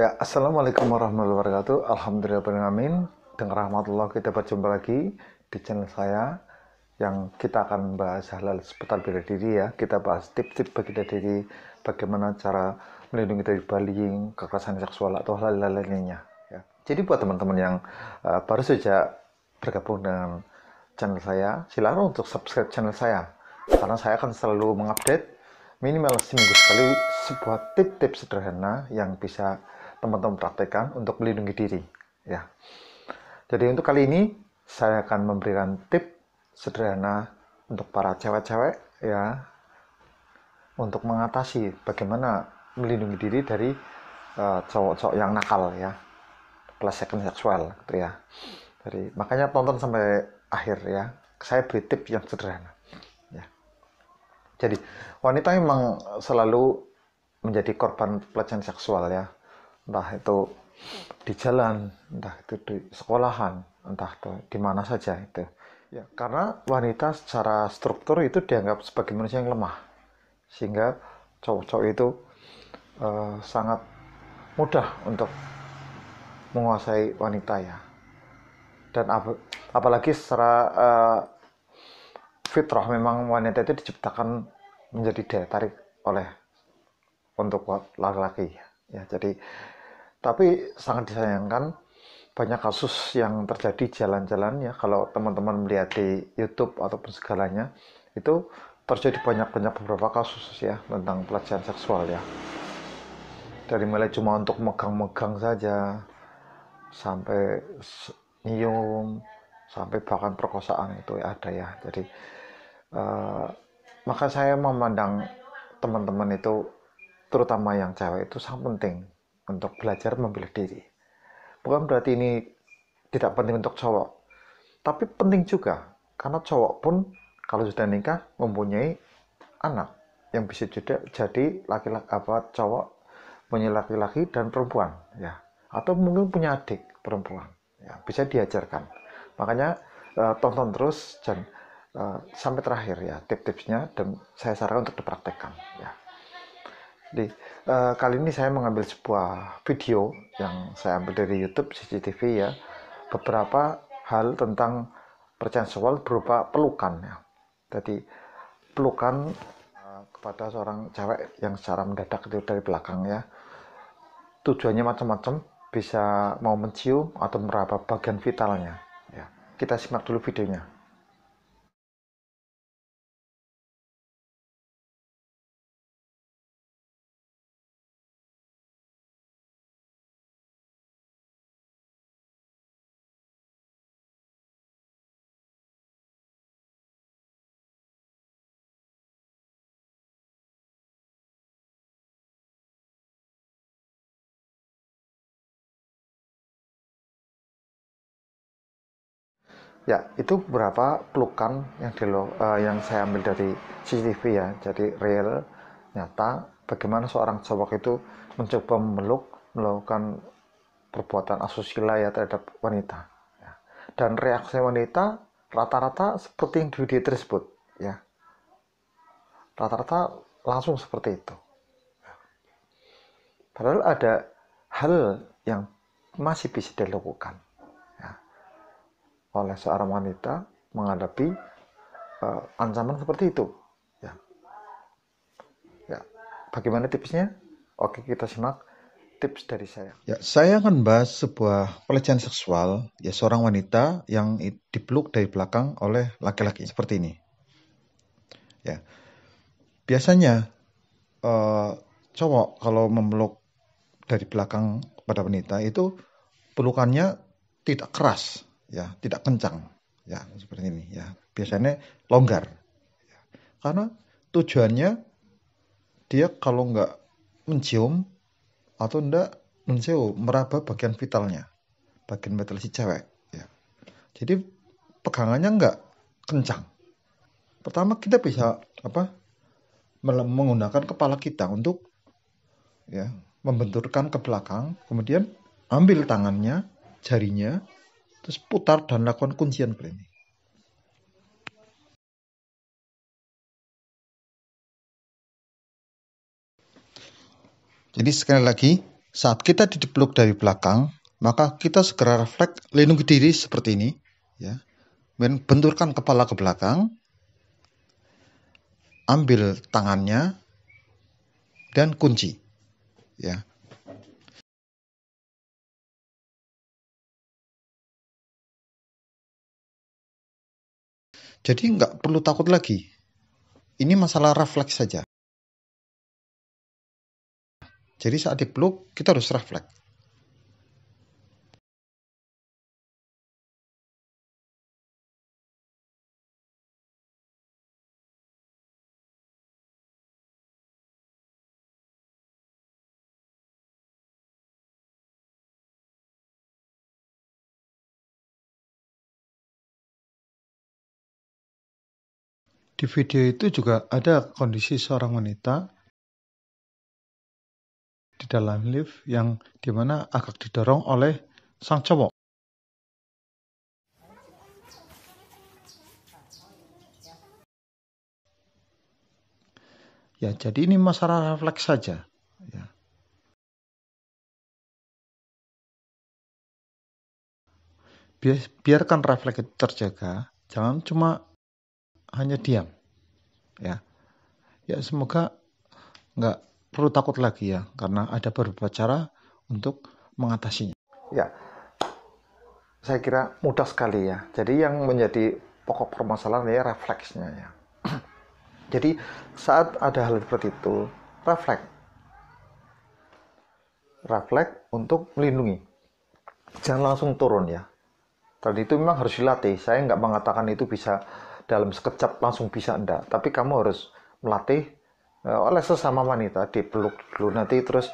Ya, Assalamualaikum warahmatullahi wabarakatuh. Alhamdulillah benar amin. Dengan rahmat Allah kita berjumpa lagi di channel saya yang kita akan bahas halal hal seputar bela diri ya. Kita bahas tips-tips bagi diri bagaimana cara melindungi dari baling, kekerasan seksual atau hal-hal lainnya ya. Jadi buat teman-teman yang uh, baru saja bergabung dengan channel saya, Silahkan untuk subscribe channel saya karena saya akan selalu mengupdate minimal seminggu sekali sebuah tip-tip sederhana yang bisa teman-teman praktekkan untuk melindungi diri ya. Jadi untuk kali ini saya akan memberikan tip sederhana untuk para cewek-cewek ya untuk mengatasi bagaimana melindungi diri dari cowok eh, cowok-cowok yang nakal ya pelesekan seksual gitu ya. Jadi makanya tonton sampai akhir ya. Saya beri tip yang sederhana. Ya. Jadi wanita memang selalu menjadi korban pelecehan seksual ya entah itu di jalan, entah itu di sekolahan, entah itu di mana saja itu. Ya, karena wanita secara struktur itu dianggap sebagai manusia yang lemah, sehingga cowok-cowok itu uh, sangat mudah untuk menguasai wanita ya. Dan ap apalagi secara uh, fitrah memang wanita itu diciptakan menjadi daya tarik oleh untuk laki-laki ya. Jadi tapi sangat disayangkan banyak kasus yang terjadi jalan-jalan ya kalau teman-teman melihat di YouTube ataupun segalanya itu terjadi banyak-banyak beberapa kasus ya tentang pelecehan seksual ya dari mulai cuma untuk megang-megang saja sampai nyium sampai bahkan perkosaan itu ya, ada ya jadi uh, maka saya memandang teman-teman itu terutama yang cewek itu sangat penting untuk belajar memilih diri. Bukan berarti ini tidak penting untuk cowok, tapi penting juga karena cowok pun kalau sudah nikah mempunyai anak yang bisa juga jadi laki-laki apa cowok punya laki-laki dan perempuan ya atau mungkin punya adik perempuan ya bisa diajarkan makanya uh, tonton terus dan uh, sampai terakhir ya tips-tipsnya dan saya sarankan untuk dipraktekkan ya jadi, uh, kali ini saya mengambil sebuah video yang saya ambil dari YouTube CCTV ya. Beberapa hal tentang percayaan soal berupa pelukan ya. Jadi pelukan uh, kepada seorang cewek yang secara mendadak itu dari belakang ya. Tujuannya macam-macam, bisa mau mencium atau meraba bagian vitalnya ya. Kita simak dulu videonya. Ya, itu berapa pelukan yang di uh, yang saya ambil dari CCTV ya. Jadi real, nyata bagaimana seorang cowok itu mencoba memeluk melakukan perbuatan asusila ya terhadap wanita. Ya. Dan reaksi wanita rata-rata seperti yang di video tersebut ya. Rata-rata langsung seperti itu. Ya. Padahal ada hal yang masih bisa dilakukan oleh seorang wanita menghadapi uh, ancaman seperti itu ya ya bagaimana tipsnya oke kita simak tips dari saya ya saya akan bahas sebuah pelecehan seksual ya seorang wanita yang dipeluk dari belakang oleh laki-laki seperti ini ya biasanya uh, cowok kalau memeluk dari belakang pada wanita itu pelukannya tidak keras ya tidak kencang ya seperti ini ya biasanya longgar ya. karena tujuannya dia kalau nggak mencium atau ndak mencium meraba bagian vitalnya bagian vital si cewek ya jadi pegangannya nggak kencang pertama kita bisa apa menggunakan kepala kita untuk ya membenturkan ke belakang kemudian ambil tangannya jarinya Terus putar dan lakukan kuncian plank. Jadi sekali lagi, saat kita dipeluk dari belakang, maka kita segera refleks lindungi diri seperti ini, ya. Kemudian benturkan kepala ke belakang, ambil tangannya dan kunci, ya. Jadi nggak perlu takut lagi. Ini masalah refleks saja. Jadi saat dipeluk, kita harus refleks. Di video itu juga ada kondisi seorang wanita di dalam lift yang dimana agak didorong oleh sang cowok. Ya, jadi ini masalah refleks saja. Ya. Biarkan refleks terjaga, jangan cuma hanya diam. Ya. Ya semoga nggak perlu takut lagi ya karena ada beberapa cara untuk mengatasinya. Ya. Saya kira mudah sekali ya. Jadi yang menjadi pokok permasalahan ya refleksnya ya. Jadi saat ada hal seperti itu, refleks. Refleks untuk melindungi. Jangan langsung turun ya. Tadi itu memang harus dilatih. Saya nggak mengatakan itu bisa dalam sekejap langsung bisa enggak tapi kamu harus melatih eh, oleh sesama wanita di dipeluk dulu nanti terus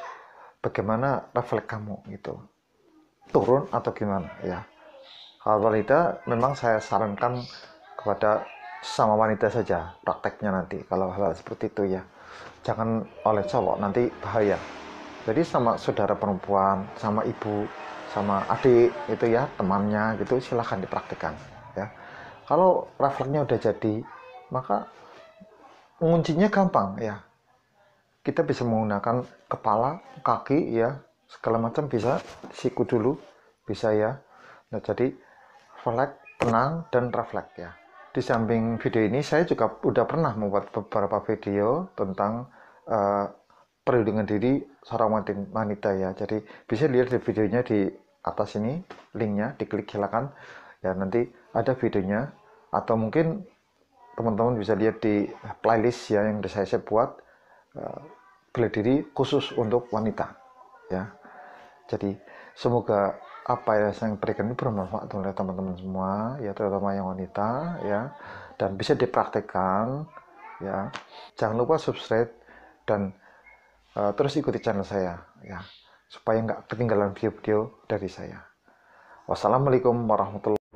bagaimana refleks kamu gitu turun atau gimana ya kalau wanita memang saya sarankan kepada sama wanita saja prakteknya nanti kalau hal, -hal seperti itu ya jangan oleh cowok nanti bahaya jadi sama saudara perempuan sama ibu sama adik itu ya temannya gitu silahkan dipraktikkan kalau rafleknya udah jadi maka menguncinya gampang ya kita bisa menggunakan kepala kaki ya segala macam bisa siku dulu bisa ya nah jadi flag tenang dan refleks ya di samping video ini saya juga udah pernah membuat beberapa video tentang uh, perlindungan diri seorang wanita ya jadi bisa lihat di videonya di atas ini linknya diklik silakan ya nanti ada videonya atau mungkin teman-teman bisa lihat di playlist ya yang saya saya buat eh, bela diri khusus untuk wanita ya jadi semoga apa yang saya berikan ini bermanfaat oleh teman-teman semua ya terutama yang wanita ya dan bisa dipraktekkan ya jangan lupa subscribe dan uh, terus ikuti channel saya ya supaya nggak ketinggalan video-video dari saya wassalamualaikum warahmatullahi